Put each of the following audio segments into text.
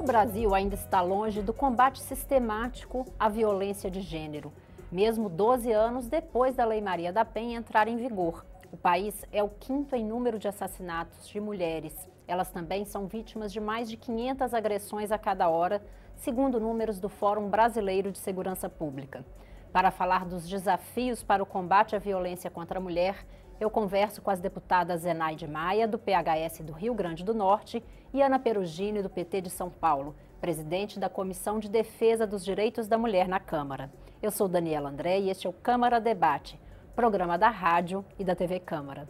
O Brasil ainda está longe do combate sistemático à violência de gênero, mesmo 12 anos depois da Lei Maria da Penha entrar em vigor. O país é o quinto em número de assassinatos de mulheres. Elas também são vítimas de mais de 500 agressões a cada hora, segundo números do Fórum Brasileiro de Segurança Pública. Para falar dos desafios para o combate à violência contra a mulher, eu converso com as deputadas Zenaide Maia, do PHS do Rio Grande do Norte, e Ana Perugini, do PT de São Paulo, presidente da Comissão de Defesa dos Direitos da Mulher na Câmara. Eu sou Daniela André e este é o Câmara Debate, programa da rádio e da TV Câmara.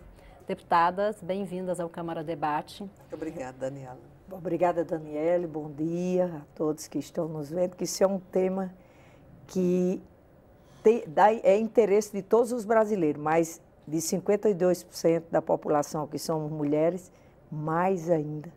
Deputadas, bem-vindas ao Câmara Debate. Muito obrigada, Daniela. Obrigada, Daniela. Bom dia a todos que estão nos vendo, que isso é um tema que tem, dá, é interesse de todos os brasileiros, mas de 52% da população que somos mulheres, mais ainda.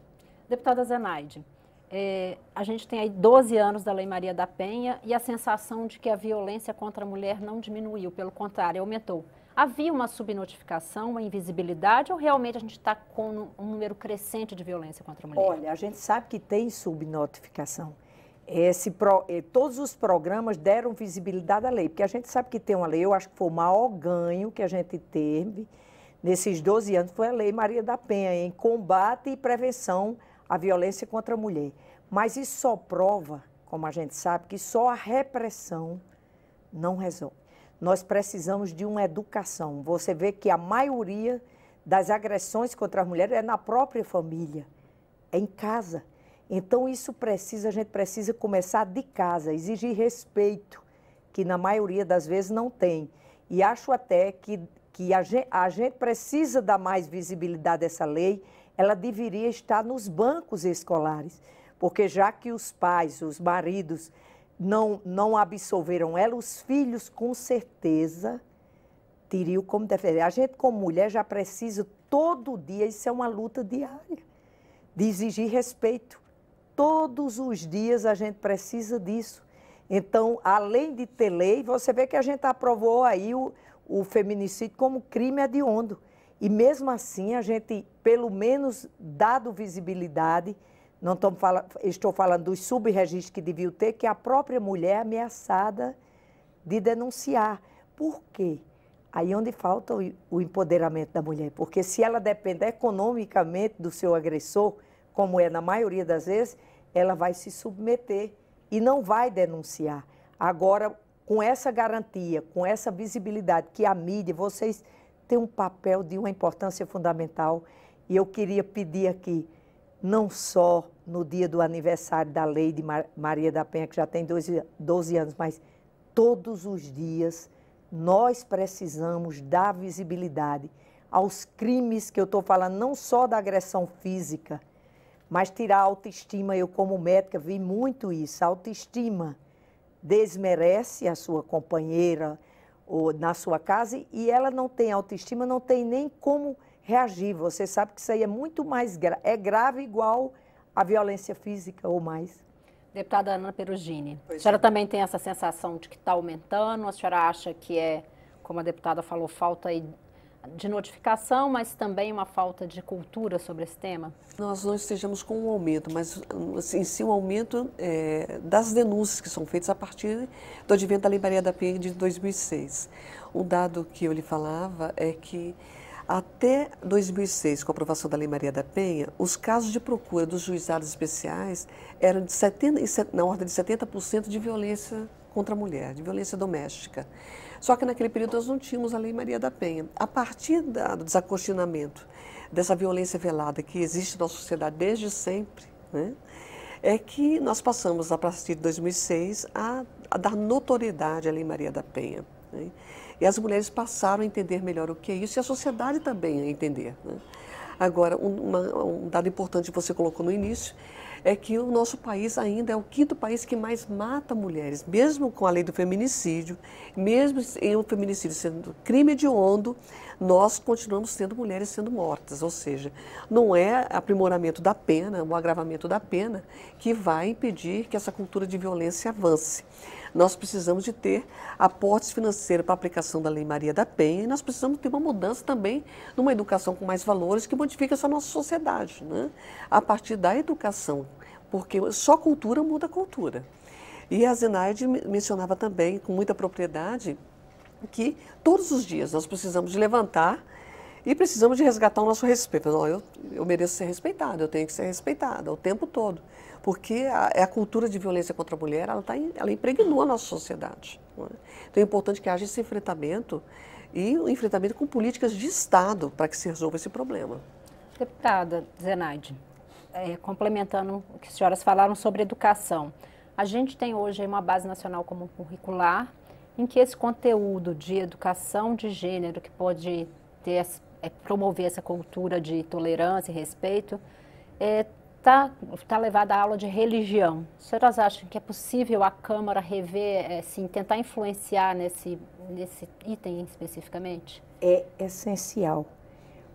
Deputada Zenaide, é, a gente tem aí 12 anos da Lei Maria da Penha e a sensação de que a violência contra a mulher não diminuiu, pelo contrário, aumentou. Havia uma subnotificação, uma invisibilidade ou realmente a gente está com um número crescente de violência contra a mulher? Olha, a gente sabe que tem subnotificação. Esse pro, eh, todos os programas deram visibilidade à lei, porque a gente sabe que tem uma lei, eu acho que foi o maior ganho que a gente teve nesses 12 anos, foi a Lei Maria da Penha, em combate e prevenção à violência contra a mulher. Mas isso só prova, como a gente sabe, que só a repressão não resolve. Nós precisamos de uma educação. Você vê que a maioria das agressões contra as mulheres é na própria família, é em casa. Então isso precisa, a gente precisa começar de casa, exigir respeito, que na maioria das vezes não tem. E acho até que, que a, gente, a gente precisa dar mais visibilidade dessa lei, ela deveria estar nos bancos escolares, porque já que os pais, os maridos não, não absolveram ela, os filhos com certeza teriam como defender. A gente, como mulher, já precisa todo dia, isso é uma luta diária, de exigir respeito. Todos os dias a gente precisa disso. Então, além de ter lei, você vê que a gente aprovou aí o, o feminicídio como crime hediondo. E mesmo assim, a gente, pelo menos dado visibilidade, não fala, estou falando dos subregistros que deviam ter, que a própria mulher é ameaçada de denunciar. Por quê? Aí é onde falta o, o empoderamento da mulher. Porque se ela depender economicamente do seu agressor, como é na maioria das vezes, ela vai se submeter e não vai denunciar. Agora, com essa garantia, com essa visibilidade que a mídia, vocês têm um papel de uma importância fundamental. E eu queria pedir aqui, não só no dia do aniversário da lei de Maria da Penha, que já tem 12, 12 anos, mas todos os dias nós precisamos dar visibilidade aos crimes que eu estou falando, não só da agressão física, mas tirar a autoestima, eu como médica vi muito isso. A autoestima desmerece a sua companheira ou na sua casa e ela não tem autoestima, não tem nem como reagir. Você sabe que isso aí é muito mais gra é grave igual a violência física ou mais. Deputada Ana Perugini, pois a senhora é. também tem essa sensação de que está aumentando? A senhora acha que é, como a deputada falou, falta de notificação, mas também uma falta de cultura sobre esse tema? Nós não estejamos com um aumento, mas em assim, si um aumento é, das denúncias que são feitas a partir do advento da Lei Maria da Penha de 2006. Um dado que eu lhe falava é que até 2006, com a aprovação da Lei Maria da Penha, os casos de procura dos juizados especiais eram de 70, na ordem de 70% de violência contra a mulher, de violência doméstica. Só que naquele período nós não tínhamos a Lei Maria da Penha. A partir da, do desacostinamento dessa violência velada que existe na sociedade desde sempre, né, é que nós passamos, a partir de 2006, a, a dar notoriedade à Lei Maria da Penha. Né? E as mulheres passaram a entender melhor o que é isso e a sociedade também a entender. Né? Agora, uma, um dado importante que você colocou no início é que o nosso país ainda é o quinto país que mais mata mulheres, mesmo com a lei do feminicídio, mesmo em o feminicídio sendo crime hediondo, nós continuamos sendo mulheres sendo mortas, ou seja, não é aprimoramento da pena, o é agravamento da pena que vai impedir que essa cultura de violência avance. Nós precisamos de ter aportes financeiros para a aplicação da Lei Maria da Penha e nós precisamos ter uma mudança também numa educação com mais valores que modifique essa nossa sociedade, né? a partir da educação, porque só cultura muda a cultura. E a Zenaide mencionava também, com muita propriedade, que todos os dias nós precisamos levantar e precisamos de resgatar o nosso respeito. Não, eu, eu mereço ser respeitada, eu tenho que ser respeitada o tempo todo. Porque a, é a cultura de violência contra a mulher, ela, tá, ela impregnou a nossa sociedade. É? Então é importante que haja esse enfrentamento e o enfrentamento com políticas de Estado para que se resolva esse problema. Deputada Zenaide, é, complementando o que as senhoras falaram sobre educação, a gente tem hoje uma base nacional como curricular em que esse conteúdo de educação de gênero que pode ter é promover essa cultura de tolerância e respeito, está é, tá, tá levada à aula de religião. vocês acham que é possível a Câmara rever, é, tentar influenciar nesse, nesse item especificamente? É essencial.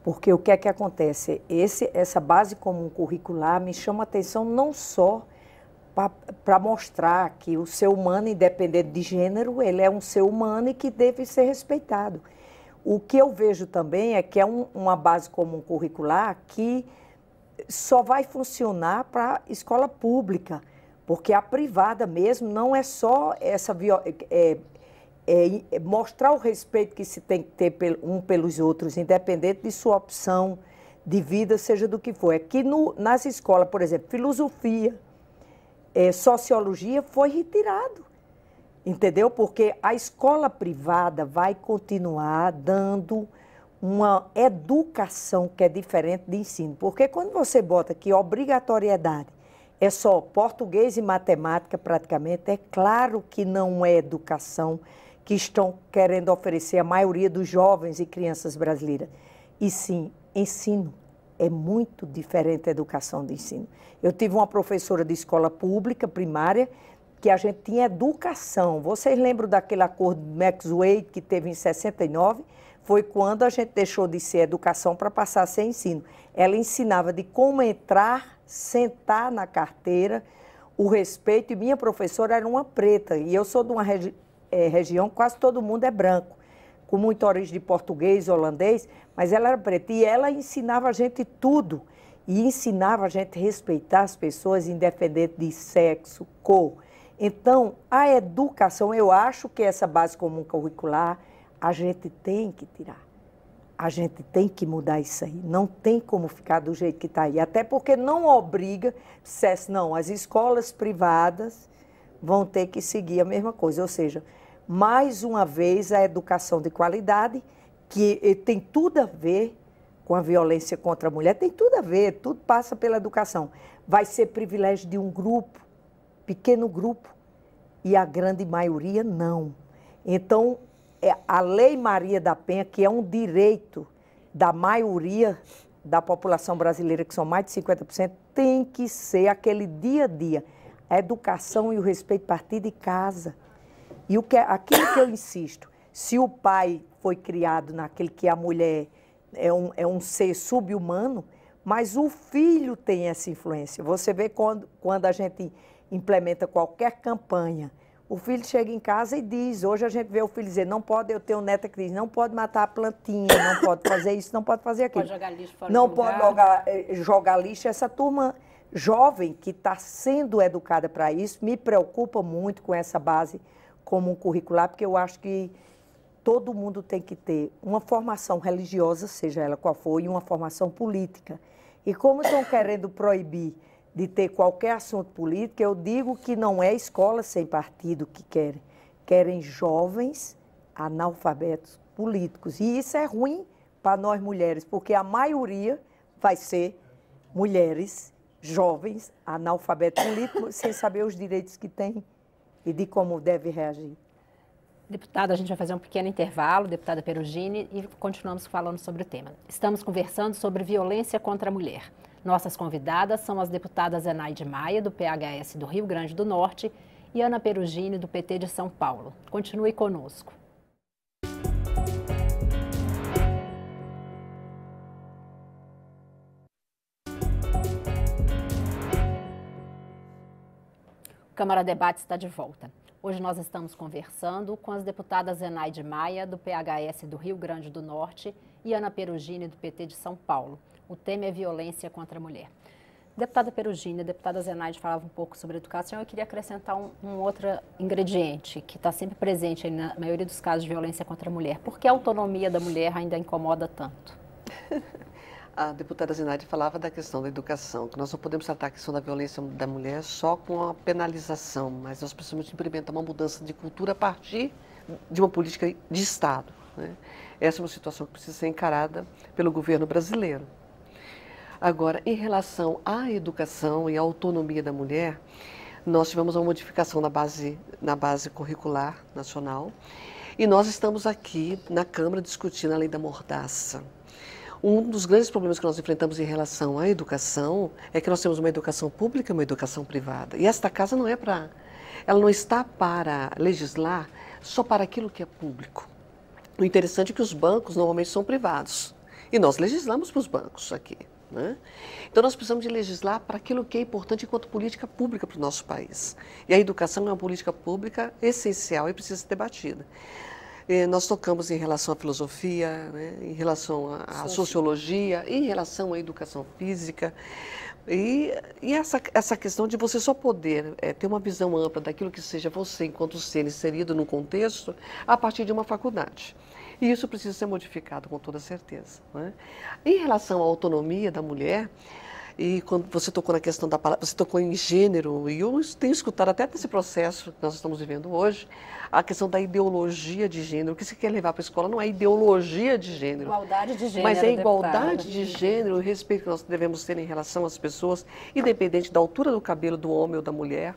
Porque o que é que acontece? Esse, essa base comum curricular me chama atenção não só para mostrar que o ser humano, independente de gênero, ele é um ser humano e que deve ser respeitado. O que eu vejo também é que é um, uma base comum curricular que só vai funcionar para escola pública, porque a privada mesmo não é só essa é, é, é mostrar o respeito que se tem que ter um pelos outros, independente de sua opção de vida, seja do que for. É que no, nas escolas, por exemplo, filosofia, é, sociologia foi retirado. Entendeu? Porque a escola privada vai continuar dando uma educação que é diferente de ensino. Porque quando você bota que obrigatoriedade é só português e matemática, praticamente, é claro que não é educação que estão querendo oferecer a maioria dos jovens e crianças brasileiras. E sim, ensino. É muito diferente a educação de ensino. Eu tive uma professora de escola pública, primária, que a gente tinha educação. Vocês lembram daquele acordo Maxwell que teve em 69? Foi quando a gente deixou de ser educação para passar a ser ensino. Ela ensinava de como entrar, sentar na carteira, o respeito. E minha professora era uma preta, e eu sou de uma regi é, região que quase todo mundo é branco, com muita origem de português, holandês, mas ela era preta. E ela ensinava a gente tudo. E ensinava a gente a respeitar as pessoas, independente de sexo, cor então, a educação, eu acho que essa base comum curricular a gente tem que tirar. A gente tem que mudar isso aí. Não tem como ficar do jeito que está aí. Até porque não obriga, dissesse, não, as escolas privadas vão ter que seguir a mesma coisa. Ou seja, mais uma vez, a educação de qualidade, que eh, tem tudo a ver com a violência contra a mulher, tem tudo a ver, tudo passa pela educação. Vai ser privilégio de um grupo pequeno grupo e a grande maioria não. Então, é, a Lei Maria da Penha, que é um direito da maioria da população brasileira, que são mais de 50%, tem que ser aquele dia a dia. A educação e o respeito partir de casa. E o que, é, aquilo que eu insisto, se o pai foi criado naquele que a mulher é um, é um ser subhumano, mas o filho tem essa influência. Você vê quando, quando a gente implementa qualquer campanha, o filho chega em casa e diz, hoje a gente vê o filho dizer, não pode, eu tenho neta que diz, não pode matar a plantinha, não pode fazer isso, não pode fazer aquilo. Pode jogar lixo fora Não pode jogar, eh, jogar lixo. Essa turma jovem que está sendo educada para isso, me preocupa muito com essa base como um curricular, porque eu acho que todo mundo tem que ter uma formação religiosa, seja ela qual for, e uma formação política. E como estão querendo proibir de ter qualquer assunto político, eu digo que não é escola sem partido que querem. Querem jovens analfabetos políticos. E isso é ruim para nós mulheres, porque a maioria vai ser mulheres jovens analfabetos políticos, sem saber os direitos que têm e de como deve reagir. Deputada, a gente vai fazer um pequeno intervalo, deputada Perugini, e continuamos falando sobre o tema. Estamos conversando sobre violência contra a mulher. Nossas convidadas são as deputadas Enaide Maia, do PHS do Rio Grande do Norte, e Ana Perugini, do PT de São Paulo. Continue conosco. Câmara Debate está de volta. Hoje nós estamos conversando com as deputadas Zenaide Maia, do PHS do Rio Grande do Norte, e Ana Perugini, do PT de São Paulo. O tema é violência contra a mulher. Deputada Perugina, deputada Zenaide falava um pouco sobre educação. Eu queria acrescentar um, um outro ingrediente que está sempre presente na maioria dos casos de violência contra a mulher. Por que a autonomia da mulher ainda incomoda tanto? A deputada Zenaide falava da questão da educação, que nós não podemos tratar a questão da violência da mulher só com a penalização, mas nós precisamos implementar uma mudança de cultura a partir de uma política de Estado. Né? Essa é uma situação que precisa ser encarada pelo governo brasileiro. Agora, em relação à educação e à autonomia da mulher, nós tivemos uma modificação na base, na base curricular nacional e nós estamos aqui na Câmara discutindo a lei da mordaça. Um dos grandes problemas que nós enfrentamos em relação à educação é que nós temos uma educação pública e uma educação privada. E esta casa não é para. Ela não está para legislar só para aquilo que é público. O interessante é que os bancos normalmente são privados. E nós legislamos para os bancos aqui. Né? Então, nós precisamos de legislar para aquilo que é importante enquanto política pública para o nosso país. E a educação é uma política pública essencial e precisa ser debatida. E nós tocamos em relação à filosofia, né? em relação à, à sociologia, em relação à educação física. E, e essa, essa questão de você só poder é, ter uma visão ampla daquilo que seja você, enquanto ser inserido num contexto, a partir de uma faculdade. E isso precisa ser modificado com toda certeza. Né? Em relação à autonomia da mulher, e quando você tocou na questão da palavra, você tocou em gênero, e eu tenho escutado até nesse processo que nós estamos vivendo hoje, a questão da ideologia de gênero. O que você quer levar para a escola não é ideologia de gênero. Igualdade de gênero. Mas é igualdade deputada. de gênero, o respeito que nós devemos ter em relação às pessoas, independente da altura do cabelo do homem ou da mulher,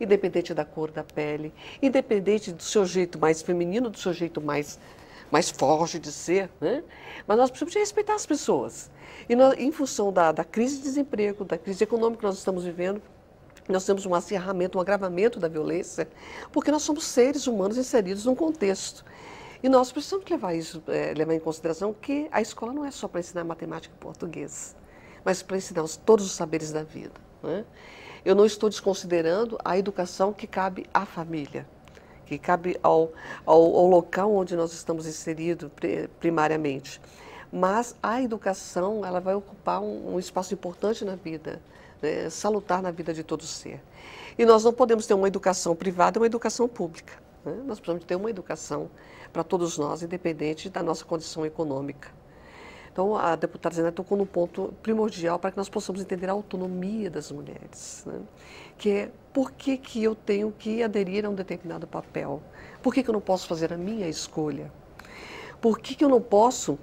independente da cor da pele, independente do seu jeito mais feminino, do seu jeito mais mais forte de ser, né? mas nós precisamos respeitar as pessoas. E nós, em função da, da crise de desemprego, da crise econômica que nós estamos vivendo, nós temos um acirramento, um agravamento da violência, porque nós somos seres humanos inseridos num contexto. E nós precisamos levar isso, é, levar em consideração que a escola não é só para ensinar matemática e português, mas para ensinar todos os saberes da vida. Né? Eu não estou desconsiderando a educação que cabe à família que cabe ao, ao, ao local onde nós estamos inseridos primariamente. Mas a educação ela vai ocupar um, um espaço importante na vida, né? salutar na vida de todo ser. E nós não podemos ter uma educação privada e uma educação pública. Né? Nós precisamos ter uma educação para todos nós, independente da nossa condição econômica. Então, a deputada Zenaide tocou num ponto primordial para que nós possamos entender a autonomia das mulheres, né? que é por que, que eu tenho que aderir a um determinado papel? Por que, que eu não posso fazer a minha escolha? Por que, que eu não posso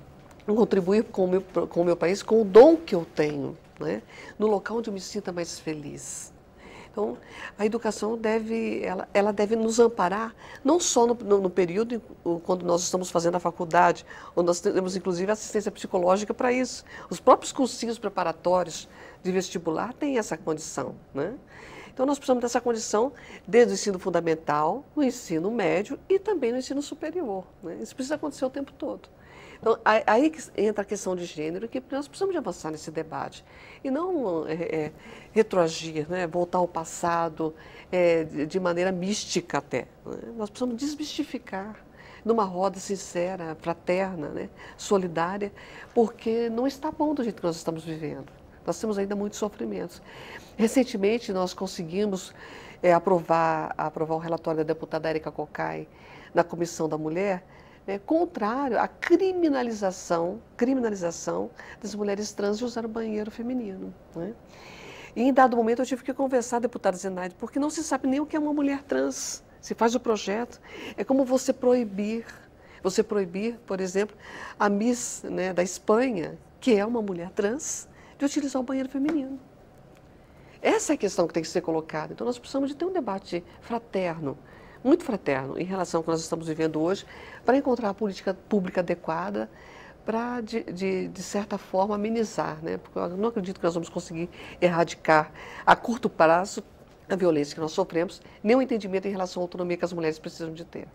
contribuir com o, meu, com o meu país com o dom que eu tenho, né? no local onde eu me sinta mais feliz? Então, a educação deve, ela, ela deve nos amparar, não só no, no, no período quando nós estamos fazendo a faculdade, onde nós temos inclusive assistência psicológica para isso. Os próprios cursinhos preparatórios de vestibular têm essa condição, né? Então, nós precisamos dessa condição desde o ensino fundamental, no ensino médio e também no ensino superior. Né? Isso precisa acontecer o tempo todo. Então, aí que entra a questão de gênero, que nós precisamos de avançar nesse debate. E não é, é, retroagir, né? voltar ao passado é, de maneira mística até. Né? Nós precisamos desmistificar numa roda sincera, fraterna, né? solidária, porque não está bom do jeito que nós estamos vivendo. Nós temos ainda muitos sofrimentos. Recentemente, nós conseguimos é, aprovar, aprovar o relatório da deputada Érica Cocai na Comissão da Mulher, né, contrário à criminalização, criminalização das mulheres trans de usar o banheiro feminino. Né? E em dado momento eu tive que conversar, deputada Zenaide, porque não se sabe nem o que é uma mulher trans. Se faz o projeto, é como você proibir, você proibir, por exemplo, a Miss né, da Espanha, que é uma mulher trans, de utilizar o banheiro feminino. Essa é a questão que tem que ser colocada. Então nós precisamos de ter um debate fraterno, muito fraterno em relação ao que nós estamos vivendo hoje, para encontrar a política pública adequada para, de, de, de, certa forma, amenizar, né? porque eu não acredito que nós vamos conseguir erradicar a curto prazo a violência que nós sofremos, nem o entendimento em relação à autonomia que as mulheres precisam de ter.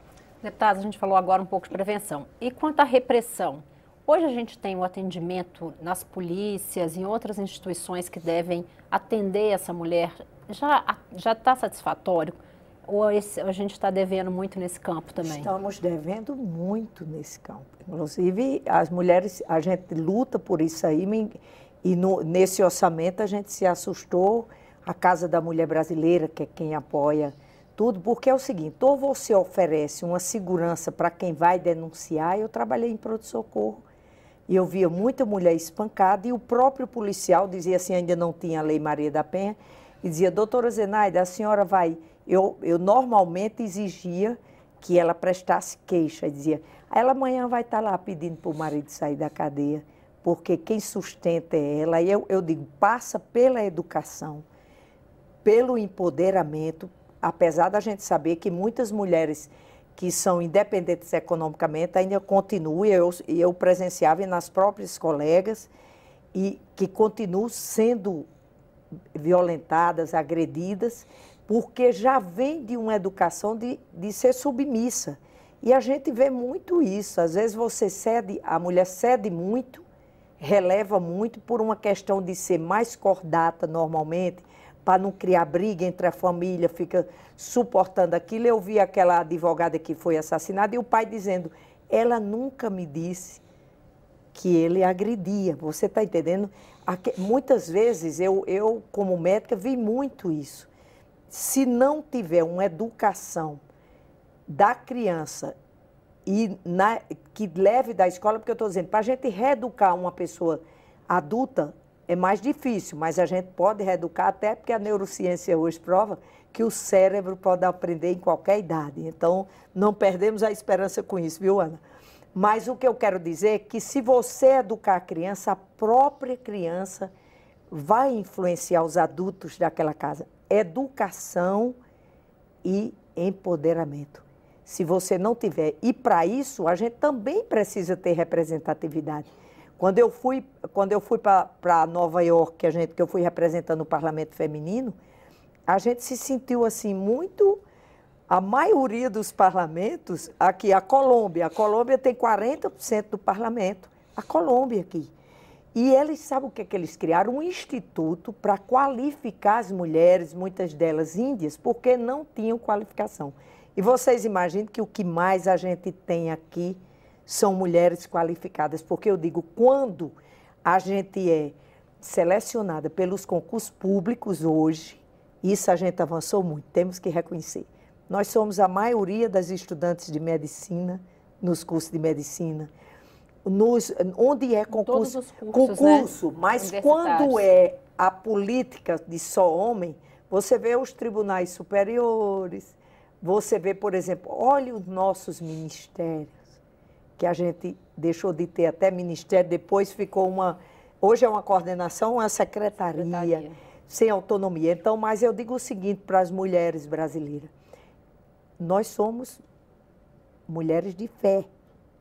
Deputada, a gente falou agora um pouco de prevenção. E quanto à repressão? Hoje a gente tem o um atendimento nas polícias, em outras instituições que devem atender essa mulher. Já está já tá satisfatório? Ou esse, a gente está devendo muito nesse campo também? Estamos devendo muito nesse campo. Inclusive, as mulheres, a gente luta por isso aí, e no, nesse orçamento a gente se assustou. A Casa da Mulher Brasileira, que é quem apoia tudo, porque é o seguinte: ou você oferece uma segurança para quem vai denunciar. Eu trabalhei em pronto-socorro e eu via muita mulher espancada, e o próprio policial dizia assim: ainda não tinha a Lei Maria da Penha, e dizia, doutora Zenaida, a senhora vai eu, eu normalmente exigia que ela prestasse queixa. dizia, ela amanhã vai estar tá lá pedindo para o marido sair da cadeia, porque quem sustenta é ela. E eu, eu digo, passa pela educação, pelo empoderamento, apesar da gente saber que muitas mulheres que são independentes economicamente ainda continuam, eu, eu presenciava nas próprias colegas, e que continuam sendo violentadas, agredidas, porque já vem de uma educação de, de ser submissa. E a gente vê muito isso. Às vezes você cede, a mulher cede muito, releva muito por uma questão de ser mais cordata normalmente, para não criar briga entre a família, fica suportando aquilo. Eu vi aquela advogada que foi assassinada e o pai dizendo: ela nunca me disse que ele agredia. Você está entendendo? Muitas vezes eu, eu, como médica, vi muito isso se não tiver uma educação da criança e na, que leve da escola, porque eu estou dizendo, para a gente reeducar uma pessoa adulta é mais difícil, mas a gente pode reeducar, até porque a neurociência hoje prova que o cérebro pode aprender em qualquer idade. Então, não perdemos a esperança com isso, viu, Ana? Mas o que eu quero dizer é que se você educar a criança, a própria criança vai influenciar os adultos daquela casa educação e empoderamento. Se você não tiver, e para isso a gente também precisa ter representatividade. Quando eu fui, quando eu fui para Nova York, que, a gente, que eu fui representando o parlamento feminino, a gente se sentiu assim muito. A maioria dos parlamentos, aqui, a Colômbia, a Colômbia tem 40% do parlamento, a Colômbia aqui. E eles sabem o que é que eles criaram? Um instituto para qualificar as mulheres, muitas delas índias, porque não tinham qualificação. E vocês imaginam que o que mais a gente tem aqui são mulheres qualificadas, porque eu digo, quando a gente é selecionada pelos concursos públicos hoje, isso a gente avançou muito, temos que reconhecer. Nós somos a maioria das estudantes de medicina nos cursos de medicina nos, onde é concurso, cursos, concurso né? mas quando é a política de só homem, você vê os tribunais superiores, você vê, por exemplo, olha os nossos ministérios, que a gente deixou de ter até ministério, depois ficou uma. Hoje é uma coordenação, uma secretaria, secretaria. sem autonomia. Então, mas eu digo o seguinte para as mulheres brasileiras: nós somos mulheres de fé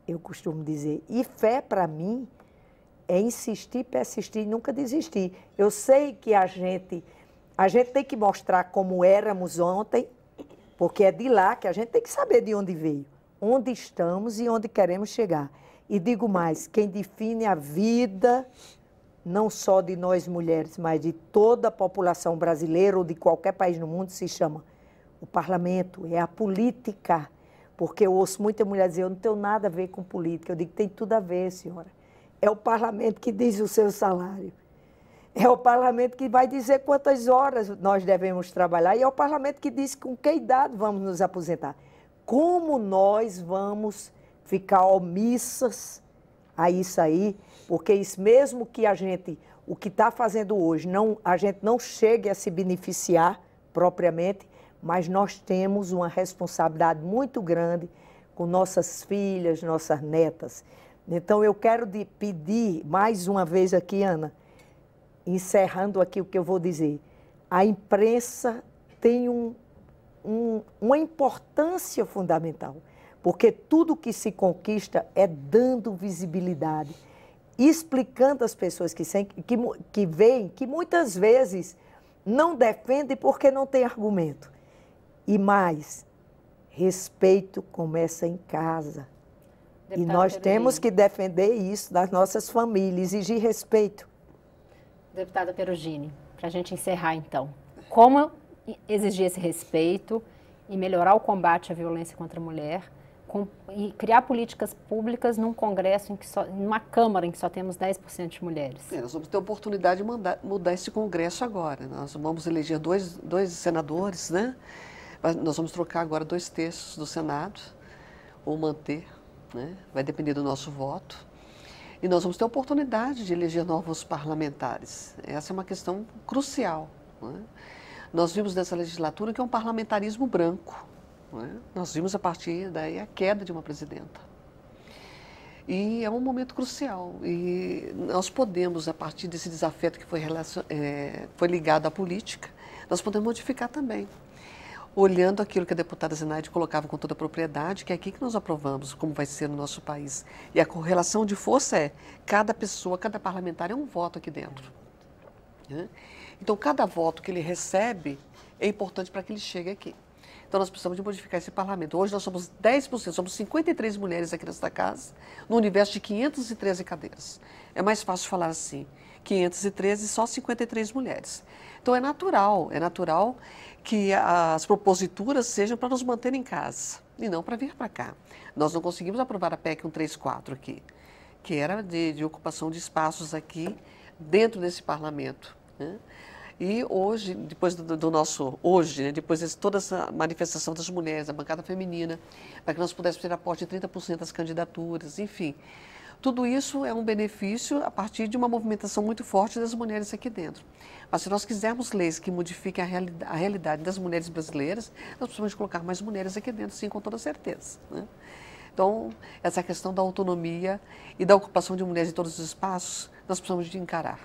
eu costumo dizer. E fé, para mim, é insistir, persistir e nunca desistir. Eu sei que a gente, a gente tem que mostrar como éramos ontem, porque é de lá que a gente tem que saber de onde veio, onde estamos e onde queremos chegar. E digo mais, quem define a vida não só de nós mulheres, mas de toda a população brasileira ou de qualquer país no mundo se chama o parlamento, é a política. Porque eu ouço muita mulher dizer, eu não tenho nada a ver com política. Eu digo, tem tudo a ver, senhora. É o parlamento que diz o seu salário. É o parlamento que vai dizer quantas horas nós devemos trabalhar. E é o parlamento que diz com que idade vamos nos aposentar. Como nós vamos ficar omissas a isso aí? Porque isso mesmo que a gente, o que está fazendo hoje, não, a gente não chegue a se beneficiar propriamente, mas nós temos uma responsabilidade muito grande com nossas filhas, nossas netas. Então eu quero pedir mais uma vez aqui, Ana, encerrando aqui o que eu vou dizer. A imprensa tem um, um, uma importância fundamental, porque tudo que se conquista é dando visibilidade, explicando às pessoas que, sem, que, que veem que muitas vezes não defendem porque não tem argumento. E mais, respeito começa em casa. Deputado e nós temos que defender isso das nossas famílias, exigir respeito. Deputada Perugini, para a gente encerrar então, como exigir esse respeito e melhorar o combate à violência contra a mulher com, e criar políticas públicas num congresso, em que só, numa Câmara em que só temos 10% de mulheres? É, nós vamos ter a oportunidade de mandar, mudar esse congresso agora. Nós vamos eleger dois, dois senadores, né? Mas nós vamos trocar agora dois terços do Senado, ou manter, né? vai depender do nosso voto. E nós vamos ter a oportunidade de eleger novos parlamentares. Essa é uma questão crucial. Né? Nós vimos nessa legislatura que é um parlamentarismo branco. Né? Nós vimos a partir daí a queda de uma presidenta. E é um momento crucial. E nós podemos, a partir desse desafeto que foi, relacion... é, foi ligado à política, nós podemos modificar também olhando aquilo que a deputada Zenaide colocava com toda a propriedade, que é aqui que nós aprovamos como vai ser no nosso país. E a correlação de força é cada pessoa, cada parlamentar é um voto aqui dentro. Né? Então, cada voto que ele recebe é importante para que ele chegue aqui. Então, nós precisamos de modificar esse parlamento. Hoje, nós somos 10%, somos 53 mulheres aqui nesta casa, no universo de 513 cadeiras. É mais fácil falar assim, 513, só 53 mulheres. Então é natural, é natural que as proposituras sejam para nos manter em casa e não para vir para cá. Nós não conseguimos aprovar a PEC 134 aqui, que era de, de ocupação de espaços aqui dentro desse parlamento. Né? E hoje, depois do, do nosso, hoje, né, depois de toda essa manifestação das mulheres, da bancada feminina, para que nós pudéssemos ter aporte de 30% das candidaturas, enfim, tudo isso é um benefício a partir de uma movimentação muito forte das mulheres aqui dentro. Mas se nós quisermos leis que modifiquem a, reali a realidade das mulheres brasileiras, nós precisamos colocar mais mulheres aqui dentro, sim, com toda certeza. Né? Então, essa questão da autonomia e da ocupação de mulheres em todos os espaços, nós precisamos de encarar.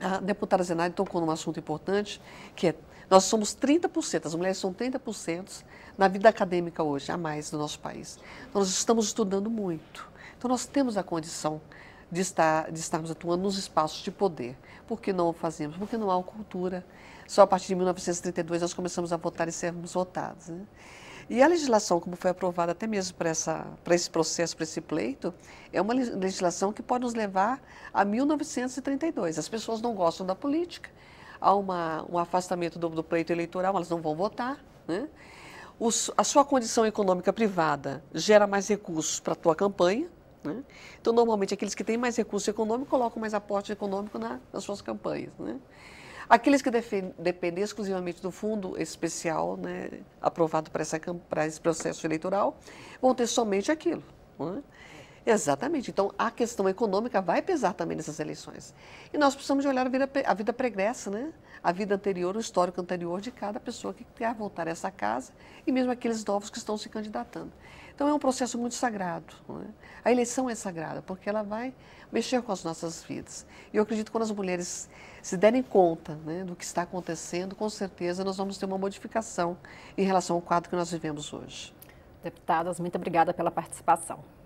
A deputada Zenaide tocou num assunto importante, que é nós somos 30%, as mulheres são 30% na vida acadêmica hoje, a mais no nosso país. Nós estamos estudando muito. Então, nós temos a condição de, estar, de estarmos atuando nos espaços de poder. Por que não o fazemos? Porque não há cultura. Só a partir de 1932 nós começamos a votar e sermos votados. Né? E a legislação, como foi aprovada até mesmo para, essa, para esse processo, para esse pleito, é uma legislação que pode nos levar a 1932. As pessoas não gostam da política, há uma, um afastamento do, do pleito eleitoral, elas não vão votar. Né? a sua condição econômica privada gera mais recursos para a tua campanha, né? Então, normalmente, aqueles que têm mais recurso econômico colocam mais aporte econômico na, nas suas campanhas. Né? Aqueles que dependem exclusivamente do fundo especial né, aprovado para, para esse processo eleitoral vão ter somente aquilo. Né? Exatamente. Então, a questão econômica vai pesar também nessas eleições. E nós precisamos de olhar a vida, a vida pregressa, né? a vida anterior, o histórico anterior de cada pessoa que quer voltar a essa casa e mesmo aqueles novos que estão se candidatando. Então, é um processo muito sagrado. Né? A eleição é sagrada, porque ela vai mexer com as nossas vidas. E eu acredito que quando as mulheres se derem conta né, do que está acontecendo, com certeza nós vamos ter uma modificação em relação ao quadro que nós vivemos hoje. Deputadas, muito obrigada pela participação.